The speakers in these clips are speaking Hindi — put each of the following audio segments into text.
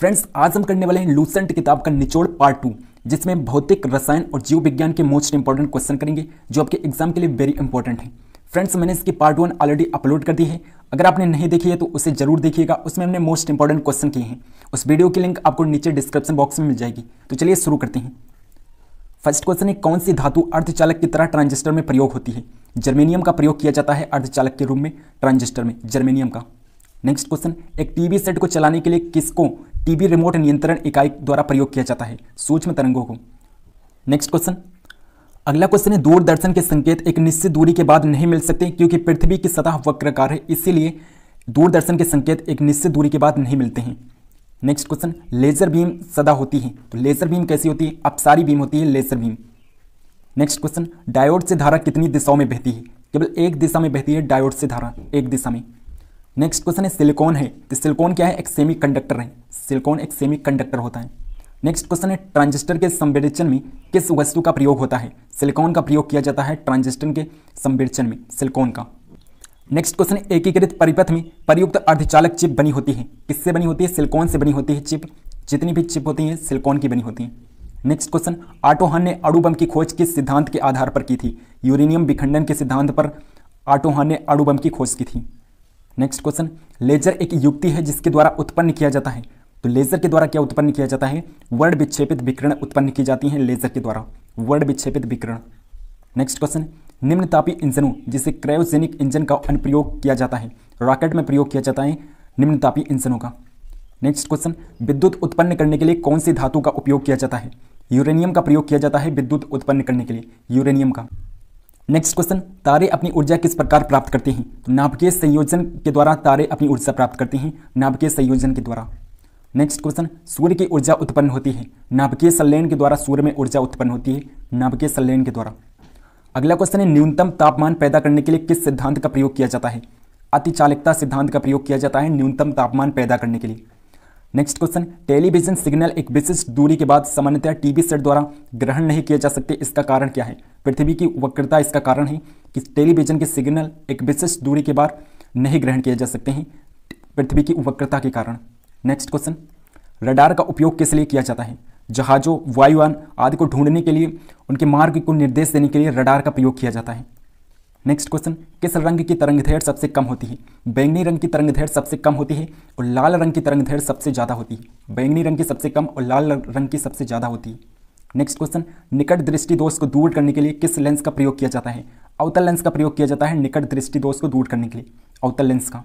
फ्रेंड्स आज हम करने वाले हैं लूसेंट किताब का निचोड़ पार्ट टू जिसमें भौतिक रसायन और जीव विज्ञान के मोस्ट इंपॉर्टेंट क्वेश्चन करेंगे जो आपके एग्जाम के लिए वेरी इंपॉर्टेंट है फ्रेंड्स मैंने इसकी पार्ट वन ऑलरेडी अपलोड कर दी है अगर आपने नहीं देखी है तो उसे जरूर देखिएगा उसमें हमने मोस्ट इंपॉर्टेंट क्वेश्चन किए हैं उस वीडियो की लिंक आपको नीचे डिस्क्रिप्शन बॉक्स में मिल जाएगी तो चलिए शुरू करते हैं फर्स्ट क्वेश्चन है कौन सी धातु अर्धचालक की तरह ट्रांजिस्टर में प्रयोग होती है जर्मेनियम का प्रयोग किया जाता है अर्धचालक के रूप में ट्रांजिस्टर में जर्मेनियम का नेक्स्ट क्वेश्चन एक टीवी सेट को चलाने के लिए किसको टीबी रिमोट नियंत्रण इकाई द्वारा प्रयोग किया जाता है सूक्ष्म तरंगों को नेक्स्ट क्वेश्चन अगला क्वेश्चन है दूरदर्शन के संकेत एक निश्चित दूरी के बाद नहीं मिल सकते क्योंकि पृथ्वी की सतह वक्रकार है इसीलिए दूरदर्शन के संकेत एक निश्चित दूरी के बाद नहीं मिलते हैं नेक्स्ट क्वेश्चन लेजर बीम सदा होती है तो लेजर बीम कैसी होती है अपसारी बीम होती है laser beam next question diode से धारा कितनी दिशाओं में बहती है केवल एक दिशा में बहती है डायोड से धारा एक दिशा में नेक्स्ट क्वेश्चन है सिलिकॉन है तो सिलिकॉन क्या है एक सेमी कंडक्टर है सिलिकॉन एक सेमी कंडक्टर होता है नेक्स्ट क्वेश्चन है ट्रांजिस्टर के संवेदन में किस वस्तु का प्रयोग होता है सिलिकॉन का प्रयोग किया जाता है ट्रांजिस्टर के संवेदन में सिलिकॉन का नेक्स्ट क्वेश्चन है एकीकृत परिपथ में प्रयुक्त अर्धचालक चिप बनी होती है किससे बनी होती है सिलिकॉन से बनी होती है चिप जितनी भी चिप होती है सिलिकॉन की बनी होती है नेक्स्ट क्वेश्चन आटोहान ने अणु बम की खोज किस सिद्धांत के आधार पर की थी यूरेनियम विखंडन के सिद्धांत पर आटोहान ने अणु बम की खोज की थी नेक्स्ट क्वेश्चन लेजर एक युक्ति है जिसके द्वारा उत्पन्न किया जाता है तो लेजर के द्वारा क्या उत्पन्न किया जाता है वर्ड विक्षेपित विकरण उत्पन्न की जाती हैं लेजर के द्वारा वर्ड विक्षेपित विकरण नेक्स्ट क्वेश्चन निम्न तापी इंजनों जिसे क्रायोजेनिक इंजन का अनुप्रयोग किया जाता है रॉकेट में प्रयोग किया जाता है निम्न तापी इंजनों का नेक्स्ट क्वेश्चन विद्युत उत्पन्न करने के लिए कौन सी धातु का उपयोग किया जाता है यूरेनियम का प्रयोग किया जाता है विद्युत उत्पन्न करने के लिए यूरेनियम का नेक्स्ट क्वेश्चन तारे अपनी ऊर्जा किस प्रकार प्राप्त करते हैं तो नाभिकीय संयोजन के द्वारा तारे अपनी ऊर्जा प्राप्त करते हैं नाभिकीय संयोजन के द्वारा नेक्स्ट क्वेश्चन सूर्य की ऊर्जा उत्पन्न होती है नाभिकीय संलयन के द्वारा सूर्य में ऊर्जा उत्पन्न होती है नाभिकीय संलयन के द्वारा अगला क्वेश्चन है न्यूनतम तापमान पैदा करने के लिए किस सिद्धांत का प्रयोग किया जाता है अतिचालकता सिद्धांत का प्रयोग किया जाता है न्यूनतम तापमान पैदा करने के लिए नेक्स्ट क्वेश्चन टेलीविजन सिग्नल एक विशिष्ट दूरी के बाद सामान्यतः टीवी सेट द्वारा ग्रहण नहीं किए जा सकते इसका कारण क्या है पृथ्वी की वक्रता इसका कारण है कि टेलीविजन के सिग्नल एक विशिष्ट दूरी के बाद नहीं ग्रहण किए जा सकते हैं पृथ्वी की वक्रता के कारण नेक्स्ट क्वेश्चन रडार का उपयोग किस लिए किया जाता है जहाज़ों वायुवान आदि को ढूंढने के लिए उनके मार्ग को निर्देश देने के लिए रडार का प्रयोग किया जाता है नेक्स्ट क्वेश्चन किस रंग की तरंगधेड़ सबसे कम होती है बैंगनी रंग की तरंगधेड़ सबसे कम होती है और लाल रंग की तरंगधेड़ सबसे ज़्यादा होती है बैंगनी रंग की सबसे कम और लाल रंग की सबसे ज़्यादा होती है नेक्स्ट क्वेश्चन निकट दृष्टि दोष को दूर करने के लिए किस लेंस का प्रयोग किया जाता है अवतल लेंस का प्रयोग किया जाता है निकट दृष्टि दोष को दूर करने के लिए अवतल लेंस का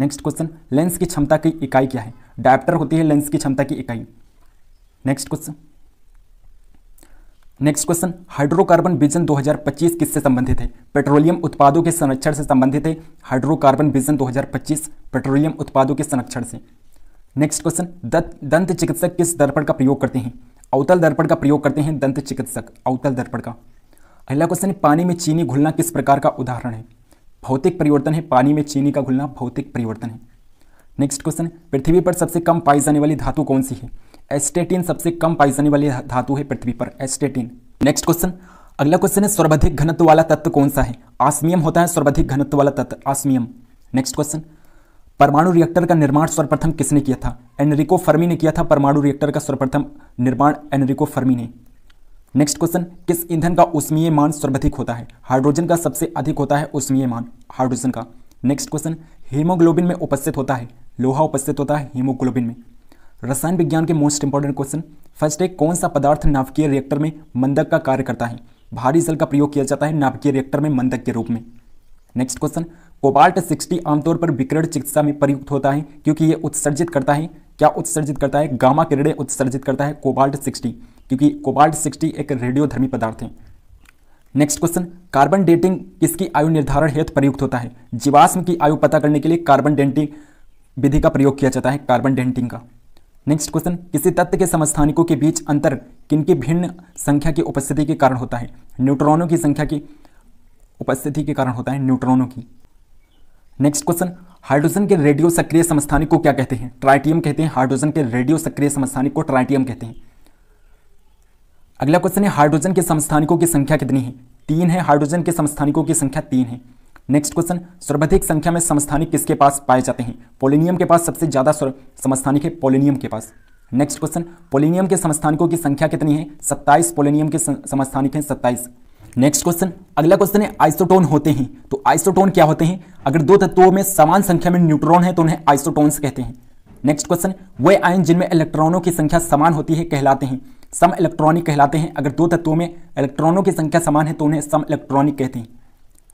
नेक्स्ट क्वेश्चन लेंस की क्षमता की इकाई क्या है डायप्टर होती है लेंस की क्षमता की इकाई next question next question hydrocarbon vision 2025 किससे संबंधित है पेट्रोलियम उत्पादों के संरक्षण से संबंधित है हाइड्रोकार्बन विजन 2025 पेट्रोलियम उत्पादों के संरक्षण से नेक्स्ट क्वेश्चन दंत चिकित्सक किस दर्पण का प्रयोग करते हैं अवतल दर्पण का प्रयोग करते हैं दंत चिकित्सक अवतल दर्पण का अगला क्वेश्चन पानी में चीनी घुलना किस प्रकार का उदाहरण है भौतिक परिवर्तन है पानी में चीनी का घुलना भौतिक परिवर्तन है नेक्स्ट क्वेश्चन पृथ्वी पर सबसे कम पाई जाने वाली धातु कौन सी है एस्टेटिन सबसे कम पाई जाने वाली धातु है पृथ्वी पर एस्टेटिन नेक्स्ट क्वेश्चन अगला क्वेश्चन है सर्वाधिक घनत्व वाला तत्व कौन सा है आसमियम होता है सर्वाधिक घनत्व वाला तत्व आसमियम नेक्स्ट क्वेश्चन परमाणु रिएक्टर का निर्माण सर्वप्रथम किसने किया था एनरिको फर्मी ने किया था परमाणु रिएक्टर का सर्वप्रथम निर्माण एनरिको फर्मी ने नेक्स्ट क्वेश्चन किस ईंधन का उष्मीय मान सर्वाधिक होता है हाइड्रोजन का सबसे अधिक होता है उष्मीय मान हाइड्रोजन का नेक्स्ट क्वेश्चन हीमोग्लोबिन में उपस्थित होता है लोहा उपस्थित होता है हीमोग्लोबिन में रसायन विज्ञान के मोस्ट इंपॉर्टेंट क्वेश्चन फर्स्ट है कौन सा पदार्थ नाभिकीय रिएक्टर में मंदक का कार्य करता है भारी जल का प्रयोग किया जाता है नाभिकीय रिएक्टर में मंदक के रूप में नेक्स्ट क्वेश्चन कोबाल्ट सिक्सटी आमतौर पर विकिरण चिकित्सा में प्रयुक्त होता है क्योंकि यह उत्सर्जित करता है क्या उत्सर्जित करता है गामा किरणें उत्सर्जित करता है कोबाल्ट सिक्सटी क्योंकि कोबाल्ट सिक्सटी एक रेडियोधर्मी पदार्थ है नेक्स्ट क्वेश्चन कार्बन डेटिंग किसकी आयु निर्धारण हेतु प्रयुक्त होता है जीवाश्म की आयु पता करने के लिए कार्बन डेंटिंग विधि का प्रयोग किया जाता है कार्बन डेंटिंग का नेक्स्ट क्वेश्चन किसी तत्व के समस्थानिकों के बीच अंतर किनके भिन्न संख्या की उपस्थिति के कारण होता है न्यूट्रॉनों की संख्या की उपस्थिति के कारण होता है न्यूट्रॉनों की नेक्स्ट क्वेश्चन हाइड्रोजन के रेडियो सक्रिय समस्थानिक को क्या कहते हैं ट्राइटियम कहते हैं हाइड्रोजन के रेडियो सक्रिय समस्थानिक को ट्राइटियम कहते हैं अगला क्वेश्चन है हाइड्रोजन के समस्थानिकों की संख्या कितनी है तीन है हाइड्रोजन के समस्थानिकों की संख्या तीन है नेक्स्ट क्वेश्चन सर्वाधिक संख्या में समस्थानिक किसके पास पाए जाते हैं पोलिनियम के पास सबसे ज़्यादा समस्थानिक है पोलिनियम के पास नेक्स्ट क्वेश्चन पोलिनियम के समस्थानिकों की संख्या कितनी है सत्ताईस पोलिनियम के समस्थानिक हैं सत्ताईस नेक्स्ट क्वेश्चन अगला क्वेश्चन है आइसोटोन होते हैं तो आइसोटोन क्या होते हैं अगर दो तत्वों में समान संख्या में न्यूट्रॉन है तो उन्हें आइसोटोन्स कहते हैं नेक्स्ट क्वेश्चन वे आयन जिनमें इलेक्ट्रॉनों की संख्या समान होती है कहलाते हैं सम इलेक्ट्रॉनिक कहलाते हैं अगर दो तत्वों में इलेक्ट्रॉनों की संख्या समान है तो उन्हें सम इलेक्ट्रॉनिक कहते हैं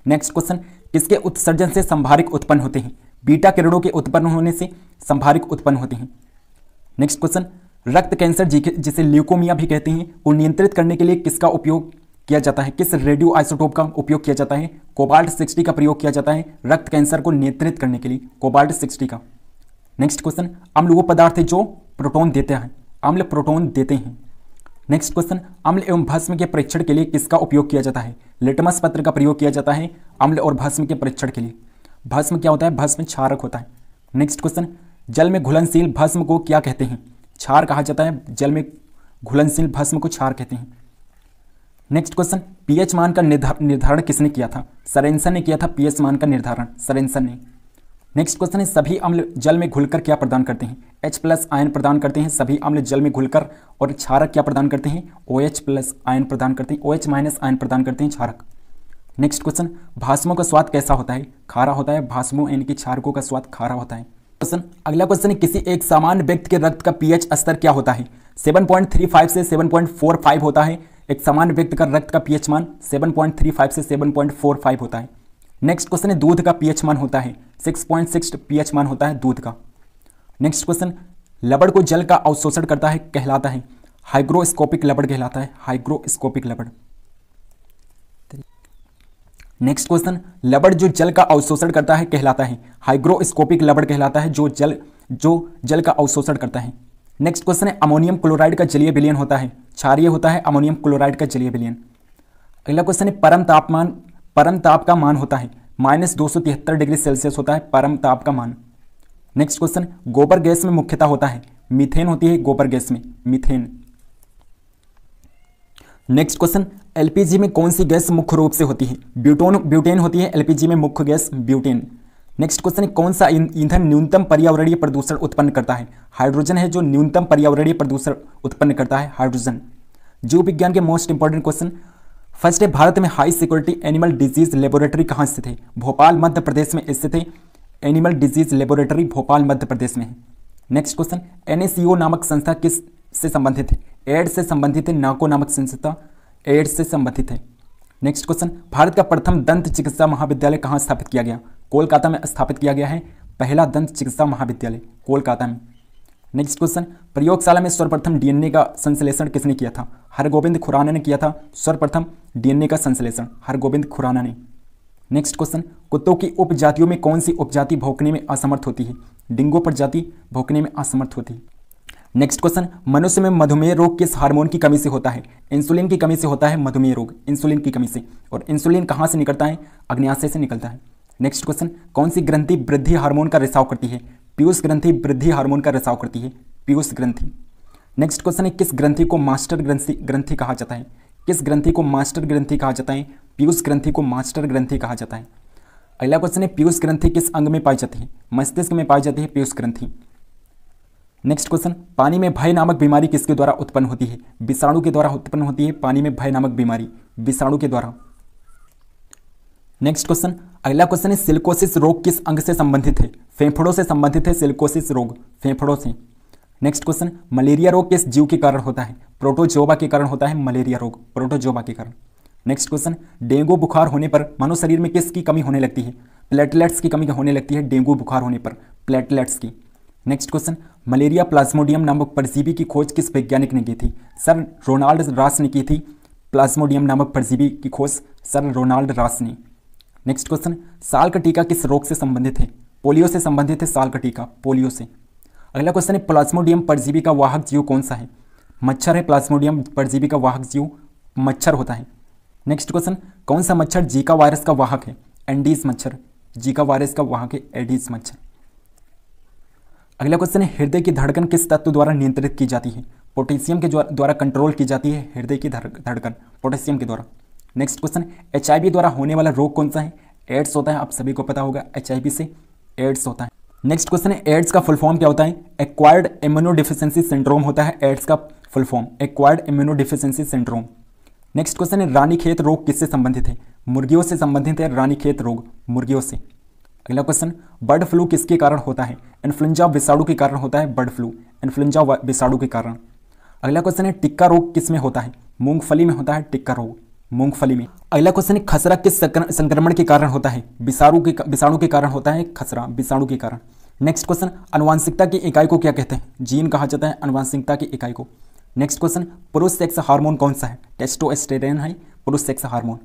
नेक्स्ट क्वेश्चन किसके उत्सर्जन से संभारिक उत्पन्न होते हैं बीटा किरणों के उत्पन्न होने से संभारिक उत्पन्न होते हैं नेक्स्ट क्वेश्चन रक्त कैंसर जिसे ल्यूकोमिया भी कहते हैं को नियंत्रित करने के लिए किसका उपयोग किया जाता है किस रेडियो आइसोटोप का उपयोग किया जाता है कोबाल्ट सिक्सटी का प्रयोग किया जाता है रक्त कैंसर को नियंत्रित करने के लिए कोबाल्ट सिक्सटी का नेक्स्ट क्वेश्चन अम्ल वो पदार्थ है जो प्रोटोन देते हैं अम्ल प्रोटोन देते हैं नेक्स्ट क्वेश्चन अम्ल एवं भस्म के परीक्षण के लिए किसका उपयोग किया जाता है लिटमस पत्र का प्रयोग किया जाता है अम्ल और भस्म के परीक्षण के लिए भस्म क्या होता है भस्म क्षारक होता है नेक्स्ट क्वेश्चन जल में घुलनशील भस्म को क्या कहते हैं क्षार कहा जाता है जल में घुलनशील भस्म को क्षार कहते हैं नेक्स्ट क्वेश्चन पीएच मान का निर्धारण किसने किया था सरेंसन ने किया था पीएच मान का निर्धारण सरेंसन ने नेक्स्ट क्वेश्चन है सभी अम्ल जल में घुलकर क्या प्रदान करते हैं H प्लस आयन प्रदान करते हैं सभी अम्ल जल में घुलकर और क्षारक क्या प्रदान करते हैं ओ OH प्लस आयन प्रदान करते हैं ओ OH माइनस आयन प्रदान करते हैं क्षारक नेक्स्ट क्वेश्चन भाषमों का स्वाद कैसा होता है खारा होता है भाषमों यानी कि क्षारकों का स्वाद खारा होता है क्वेश्चन अगला क्वेश्चन है किसी एक सामान्य व्यक्ति के रक्त का पीएच स्तर क्या होता है सेवन से सेवन होता है एक सामान्य व्यक्ति का रक्त का पीएच मान सेवन से सेवन होता है नेक्स्ट क्वेश्चन है दूध का पीएच मान होता है 6.6 पीएच मान होता है दूध का नेक्स्ट क्वेश्चन लबड़ को जल का अवशोषण करता है कहलाता है हाइग्रोस्कोपिक लबड़ कहलाता है हाइग्रोस्कोपिक लबड़ नेक्स्ट क्वेश्चन लबड़ जो जल का अवशोषण करता है कहलाता है हाइग्रोस्कोपिक लबड़ कहलाता है जो जल जो जल का अवशोषण करता है नेक्स्ट क्वेश्चन है अमोनियम क्लोराइड का जलीय विलियन होता है क्षारिय होता है अमोनियम क्लोराइड का जलीय विलियन अगला क्वेश्चन है परम तापमान परम ताप का मान होता है माइनस दो डिग्री सेल्सियस होता है परम ताप का मान नेक्स्ट क्वेश्चन गोबर गैस में मुख्यता होता है मीथेन होती है गोबर गैस में मीथेन नेक्स्ट क्वेश्चन एलपीजी में कौन सी गैस मुख्य रूप से होती है ब्यूटोन ब्यूटेन होती है एलपीजी में मुख्य गैस ब्यूटेन नेक्स्ट क्वेश्चन कौन सा ईंधन न्यूनतम पर्यावरणीय प्रदूषण उत्पन्न करता है हाइड्रोजन है जो न्यूनतम पर्यावरणीय प्रदूषण उत्पन्न करता है हाइड्रोजन जीव विज्ञान के मोस्ट इंपॉर्टेंट क्वेश्चन फर्स्ट है भारत में high security animal disease laboratory कहाँ स्थित है भोपाल मध्य प्रदेश में स्थित है animal disease laboratory Bhopal Madhya Pradesh में है नेक्स्ट क्वेश्चन एन नामक संस्था किस से संबंधित है एड्स से संबंधित है नाको नामक संस्था एड्स से संबंधित है नेक्स्ट क्वेश्चन भारत का प्रथम दंत चिकित्सा महाविद्यालय कहाँ स्थापित किया गया कोलकाता में स्थापित किया गया है पहला दंत चिकित्सा महाविद्यालय कोलकाता में नेक्स्ट क्वेश्चन प्रयोगशाला में सर्वप्रथम डीएनए का संश्लेषण किसने किया था हरगोविंद खुराना ने किया था सर्वप्रथम डीएनए का संश्लेषण हरगोविंद खुराना ने नेक्स्ट क्वेश्चन कुत्तों की उपजातियों में कौन सी उपजाति भौंकने में असमर्थ होती है डिंगो प्रजाति भौंकने में असमर्थ होती है नेक्स्ट क्वेश्चन मनुष्य में मधुमेह रोग किस हार्मोन की कमी से होता है इंसुलिन की कमी से होता है मधुमेह रोग इंसुलिन की कमी से और इंसुलिन कहाँ से निकलता है अग्नियाशय से निकलता है नेक्स्ट क्वेश्चन कौन सी ग्रंथि वृद्धि हार्मोन का रिसाव करती है पीयूष ग्रंथि वृद्धि हार्मोन का रिसाव करती है पीयूष ग्रंथि नेक्स्ट क्वेश्चन है किस ग्रंथि को मास्टर ग्रंथि ग्रंथि कहा जाता है किस ग्रंथि को मास्टर ग्रंथि कहा जाता है पीयूष ग्रंथि को मास्टर ग्रंथि कहा जाता है अगला क्वेश्चन है पीयूष ग्रंथि किस अंग में पाई जाती है मस्तिष्क में पाई जाती है पीयूष ग्रंथि नेक्स्ट क्वेश्चन पानी में भय नामक बीमारी किसके द्वारा उत्पन्न होती है विषाणु के द्वारा उत्पन्न होती है पानी में भय नामक बीमारी विषाणु के द्वारा नेक्स्ट क्वेश्चन अगला क्वेश्चन है सिल्कोसिस रोग किस अंग से संबंधित है फेफड़ों से संबंधित है सिल्कोसिस रोग फेफड़ों से नेक्स्ट क्वेश्चन मलेरिया रोग किस जीव के कारण होता है प्रोटोजोबा के कारण होता है मलेरिया रोग प्रोटोजोबा के कारण नेक्स्ट क्वेश्चन डेंगू बुखार होने पर मानव शरीर में किसकी कमी होने लगती है प्लेटलेट्स की कमी होने लगती है डेंगू बुखार होने पर प्लेटलेट्स की नेक्स्ट क्वेश्चन मलेरिया प्लाज्मोडियम नामक परजीवी की खोज किस वैज्ञानिक ने की थी सर रोनाल्ड रास ने की थी प्लाज्मोडियम नामक परजीवी की खोज सर रोनाल्ड रास ने नेक्स्ट क्वेश्चन साल का टीका किस रोग से संबंधित है पोलियो से संबंधित है साल का टीका पोलियो से अगला क्वेश्चन है प्लाज्मोडियम परजीवी का वाहक जीव कौन सा है मच्छर है प्लाज्मोडियम परजीवी का वाहक जीव मच्छर होता है नेक्स्ट क्वेश्चन कौन सा मच्छर जीका वायरस का वाहक है एंडीज मच्छर जीका वायरस का वाहक है एडीज मच्छर अगला क्वेश्चन है हृदय की धड़कन किस तत्व द्वारा नियंत्रित की जाती है पोटेशियम के द्वारा कंट्रोल की जाती है हृदय की धड़कन पोटेशियम के द्वारा नेक्स्ट क्वेश्चन एच द्वारा होने वाला रोग कौन सा है एड्स होता है आप सभी को पता होगा एच से एड्स होता है नेक्स्ट क्वेश्चन है एड्स का फुल फॉर्म क्या होता है एक्वायर्ड इम्यूनो डिफिशेंसी सिंड्रोम होता है एड्स का full form acquired immuno deficiency syndrome next question है रानी खेत रोग किससे संबंधित है मुर्गियों से संबंधित है रानी खेत रोग मुर्गियों से अगला क्वेश्चन बर्ड फ्लू किसके कारण होता है इन्फ्लुंजा विषाणु के कारण होता है बर्ड फ्लू इन्फ्लुंजा विषाणु के कारण अगला क्वेश्चन है टिक्का रोग किस में होता है मूंगफली में होता है टिक्का रोग मूंगफली में अगला क्वेश्चन है खसरा किस संक्रमण के कारण होता है विषाणु के विषाणु के कारण होता है खसरा विषाणु के कारण नेक्स्ट क्वेश्चन अनुवांशिकता की इकाई को क्या कहते हैं जीन कहा जाता है अनुवांशिकता की इकाई को नेक्स्ट क्वेश्चन पुरुष सेक्स हार्मोन कौन सा है टेस्टोस्टेरोन है पुरुष सेक्स हार्मोन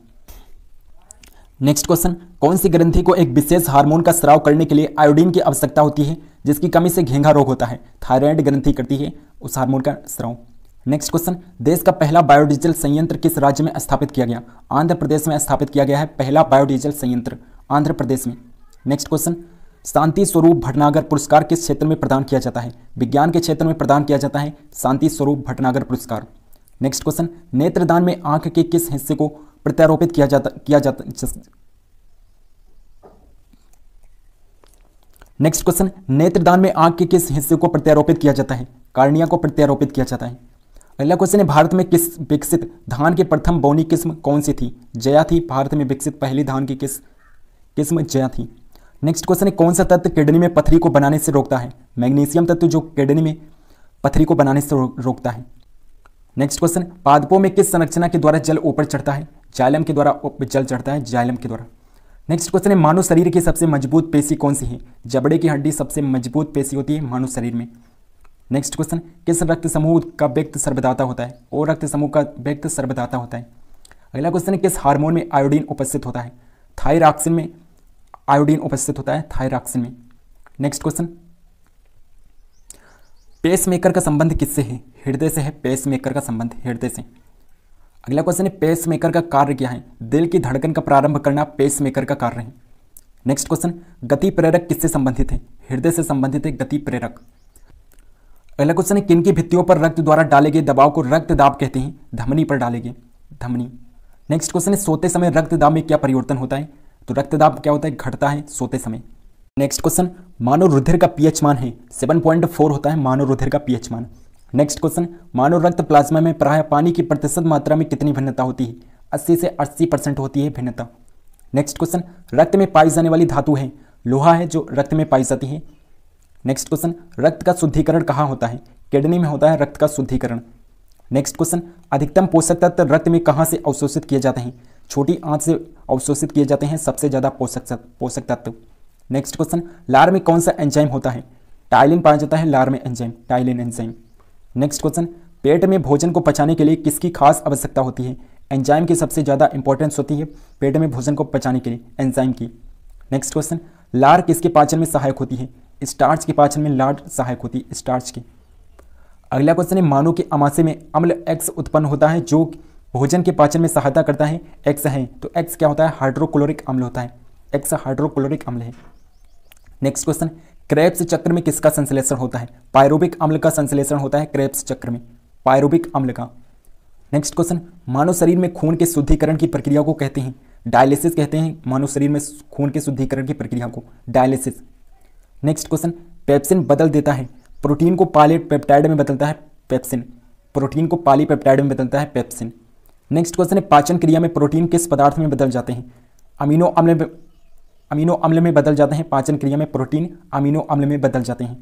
नेक्स्ट क्वेश्चन कौन सी ग्रंथि को एक विशेष हार्मोन का स्राव करने के लिए आयोडीन की आवश्यकता होती है जिसकी कमी से घेंघा रोग होता है थायराइड ग्रंथि करती है उस हार्मोन का स्राव नेक्स्ट क्वेश्चन देश का पहला बायोडीजल संयंत्र किस राज्य में स्थापित किया गया आंध्र प्रदेश में स्थापित किया गया है पहला बायोडीजल संयंत्र आंध्र प्रदेश में नेक्स्ट क्वेश्चन शांति स्वरूप भटनागर पुरस्कार किस क्षेत्र में प्रदान किया जाता है विज्ञान के क्षेत्र में प्रदान किया जाता है शांति स्वरूप भटनागर पुरस्कार नेक्स्ट क्वेश्चन नेत्रदान में आंख के किस हिस्से को प्रत्यारोपित किया जाता किया जाता नेक्स्ट क्वेश्चन नेत्रदान में आंख के किस हिस्से को प्रत्यारोपित किया जाता है कार्निया को प्रत्यारोपित किया जाता है अगला क्वेश्चन है भारत में किस विकसित धान की प्रथम बौनी किस्म कौन सी थी जया थी भारत में विकसित पहली धान की किस किस्म जया थी नेक्स्ट क्वेश्चन है कौन सा तत्व किडनी में पथरी को बनाने से रोकता है मैग्नीशियम तत्व जो किडनी में पथरी को बनाने से रोकता है नेक्स्ट क्वेश्चन पादपों में किस संरचना के द्वारा जल ऊपर चढ़ता है जालम के द्वारा जल चढ़ता है जालम के द्वारा नेक्स्ट क्वेश्चन है मानव शरीर की सबसे मजबूत पेशी कौन सी है जबड़े की हड्डी सबसे मजबूत पेशी होती है मानव शरीर में नेक्स्ट क्वेश्चन किस रक्त समूह का व्यक्त सर्वदाता होता है और रक्त समूह का व्यक्त सर्वदाता होता है अगला क्वेश्चन है किस हार्मोन में आयोडीन उपस्थित होता है थायराक्सिन में आयोडीन उपस्थित होता है थायराक्सिन में नेक्स्ट क्वेश्चन पेसमेकर का संबंध किससे है हृदय से है पेसमेकर का संबंध हृदय से अगला क्वेश्चन है पेसमेकर का कार्य क्या है दिल की धड़कन का प्रारंभ करना पेसमेकर का कार्य है नेक्स्ट क्वेश्चन गति प्रेरक किससे संबंधित है हृदय से संबंधित है गति प्रेरक पहला क्वेश्चन है किन की भित्तियों पर रक्त द्वारा डाले गए दबाव को रक्त दाब कहते हैं धमनी पर डाले गए धमनी नेक्स्ट क्वेश्चन है सोते समय रक्त दाब में क्या परिवर्तन होता है तो रक्त दाब क्या होता है घटता है सोते समय नेक्स्ट क्वेश्चन मानव रुधिर का पीएच मान है 7.4 होता है मानव रुधिर का पीएच मान नेक्स्ट क्वेश्चन मानव रक्त प्लाज्मा में प्राय पानी की प्रतिशत मात्रा में कितनी भिन्नता होती है 80 से 80 परसेंट होती है भिन्नता नेक्स्ट क्वेश्चन रक्त में पाई जाने वाली धातु है लोहा है जो रक्त में पाई जाती है नेक्स्ट क्वेश्चन रक्त का शुद्धिकरण कहाँ होता है किडनी में होता है रक्त का शुद्धिकरण नेक्स्ट क्वेश्चन अधिकतम पोषक तत्व रक्त में कहाँ से अवशोषित किए जाते हैं छोटी आंत से अवशोषित किए जाते हैं सबसे ज़्यादा पोषक पोषक तत्व नेक्स्ट क्वेश्चन लार में कौन सा एंजाइम होता है टाइलिन पाया जाता है लार में enzyme ptyalin enzyme next question पेट में भोजन को पचाने के लिए किसकी खास आवश्यकता होती है एंजाइम की सबसे ज़्यादा इंपॉर्टेंस होती है पेट में भोजन को पचाने के लिए एंजाइम की नेक्स्ट क्वेश्चन लार किसके पाचन में सहायक होती है स्टार्च के पाचन में लाड सहायक होती है स्टार्च की अगला क्वेश्चन है मानव के अमाशय में अम्ल एक्स उत्पन्न होता है जो भोजन के पाचन में सहायता करता है एक्स है तो एक्स क्या होता है हाइड्रोक्लोरिक अम्ल होता है एक्स हाइड्रोक्लोरिक अम्ल है नेक्स्ट क्वेश्चन क्रेप्स चक्र में किसका संश्लेषण होता है पायरोबिक अम्ल का संश्लेषण होता है क्रेप्स चक्र में पायरोबिक अम्ल का नेक्स्ट क्वेश्चन मानव शरीर में खून के शुद्धिकरण की प्रक्रिया को कहते हैं डायलिसिस कहते हैं मानव शरीर में खून के शुद्धिकरण की प्रक्रिया को डायलिसिस नेक्स्ट क्वेश्चन पेप्सिन बदल देता है प्रोटीन को पाली पेप्टाइड में बदलता है पेप्सिन प्रोटीन को पाली पेप्टाइड में बदलता है पेप्सिन नेक्स्ट क्वेश्चन है पाचन क्रिया में प्रोटीन किस पदार्थ में बदल जाते हैं अमीनो अम्ल में अमीनो अम्ल में बदल जाते हैं पाचन क्रिया में प्रोटीन अमीनो अम्ल में बदल जाते हैं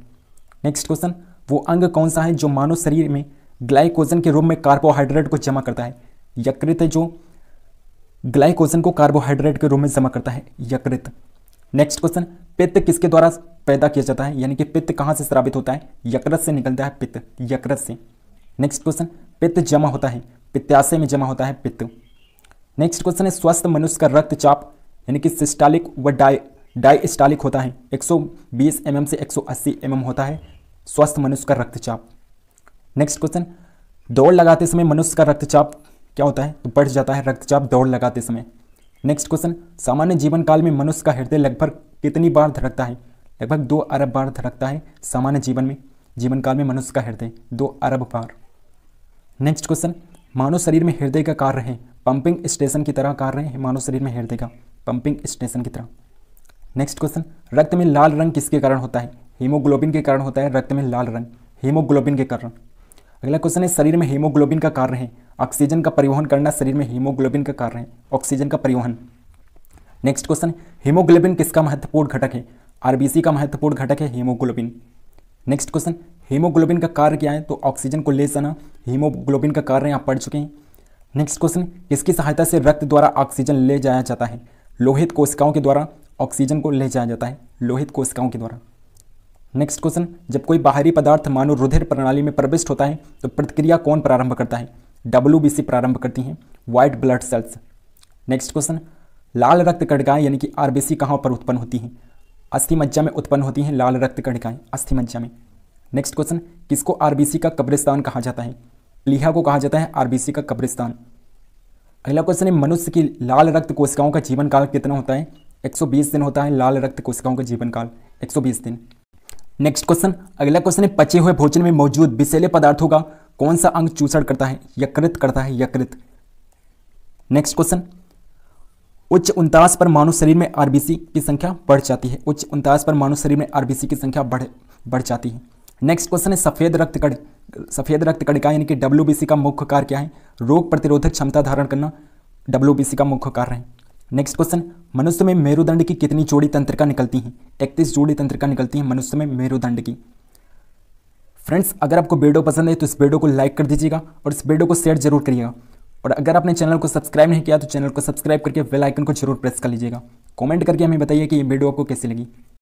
नेक्स्ट क्वेश्चन वो अंग कौन सा है जो मानव शरीर में ग्लाइकोजन के रूप में कार्बोहाइड्रेट को जमा करता है यकृत जो ग्लाइकोजन को कार्बोहाइड्रेट के रूप में जमा करता है यकृत नेक्स्ट क्वेश्चन पित्त किसके द्वारा पैदा किया जाता है यानी कि पित्त कहाँ से श्रावित होता है यकृत से निकलता है पित्त यकृत से नेक्स्ट क्वेश्चन पित्त जमा होता है पित्ताशय में जमा होता है पित्त नेक्स्ट क्वेश्चन है स्वस्थ मनुष्य का रक्तचाप यानी कि सिस्टालिक व डाई डाई होता है 120 सौ mm से 180 सौ mm होता है स्वस्थ मनुष्य का रक्तचाप नेक्स्ट क्वेश्चन दौड़ लगाते समय मनुष्य का रक्तचाप क्या होता है तो बढ़ जाता है रक्तचाप दौड़ लगाते समय नेक्स्ट क्वेश्चन सामान्य जीवन काल में मनुष्य का हृदय लगभग कितनी बार धड़कता है लगभग दो अरब बार धड़कता है सामान्य जीवन में जीवन काल में मनुष्य का हृदय दो अरब बार नेक्स्ट क्वेश्चन मानव शरीर में हृदय का कार्य है पंपिंग स्टेशन की तरह कार्य है मानव शरीर में हृदय का पंपिंग स्टेशन की तरह नेक्स्ट क्वेश्चन रक्त में लाल रंग किसके कारण होता है हीमोग्लोबिन के कारण होता है रक्त में लाल रंग हीमोग्लोबिन के कारण अगला क्वेश्चन है शरीर में हीमोग्लोबिन का कार्य है ऑक्सीजन का परिवहन करना शरीर में हीमोग्लोबिन का कार्य है ऑक्सीजन का परिवहन नेक्स्ट क्वेश्चन हीमोग्लोबिन किसका महत्वपूर्ण घटक है आरबीसी का महत्वपूर्ण घटक है हीमोग्लोबिन नेक्स्ट क्वेश्चन हीमोग्लोबिन का कार्य क्या है तो ऑक्सीजन को ले जाना हीमोग्लोबिन का कार्य आप पढ़ चुके हैं नेक्स्ट क्वेश्चन किसकी सहायता से रक्त द्वारा ऑक्सीजन ले जाया जाता है लोहित कोशिकाओं के द्वारा ऑक्सीजन को ले जाया जाता है लोहित कोशिकाओं के द्वारा नेक्स्ट क्वेश्चन जब कोई बाहरी पदार्थ मानव रुधिर प्रणाली में प्रविष्ट होता है तो प्रतिक्रिया कौन प्रारंभ करता है डब्ल्यू प्रारंभ करती हैं white blood cells next question लाल रक्त कणिकाएं यानी कि आरबीसी कहां पर उत्पन्न होती हैं अस्थि मज्जा में उत्पन्न होती हैं लाल रक्त कणिकाएं अस्थि मज्जा में नेक्स्ट क्वेश्चन किसको आरबीसी का कब्रिस्तान कहा जाता है लिहा को कहा जाता है आरबीसी का कब्रिस्तान अगला क्वेश्चन है मनुष्य की लाल रक्त कोशिकाओं का जीवन काल कितना होता है 120 दिन होता है लाल रक्त कोशिकाओं का जीवन काल 120 दिन नेक्स्ट क्वेश्चन अगला क्वेश्चन है पचे हुए भोजन में मौजूद विषैले पदार्थों का कौन सा अंग चूसण करता है यकृत करता है यकृत नेक्स्ट क्वेश्चन उच्च उनतास पर मानव शरीर में आरबीसी की संख्या बढ़ जाती है उच्च उनतास पर मानव शरीर में आरबीसी की संख्या बढ़ बढ़ जाती है नेक्स्ट क्वेश्चन है सफ़ेद रक्त कण सफ़ेद रक्त कणिका यानी कि डब्ल्यू का मुख्य कार्य क्या है रोग प्रतिरोधक क्षमता धारण करना डब्ल्यू का मुख्य कार्य है नेक्स्ट क्वेश्चन मनुष्य में मेरुदंड की कितनी जोड़ी तंत्रिका निकलती है इकतीस जोड़ी तंत्रिका निकलती है मनुष्य में मेरुदंड की फ्रेंड्स अगर आपको वीडियो पसंद है तो इस वीडियो को लाइक कर दीजिएगा और इस वीडियो को शेयर जरूर करिएगा और अगर आपने चैनल को सब्सक्राइब नहीं किया तो चैनल को सब्सक्राइब करके बेल आइकन को जरूर प्रेस कर लीजिएगा कमेंट करके हमें बताइए कि ये वीडियो आपको कैसी लगी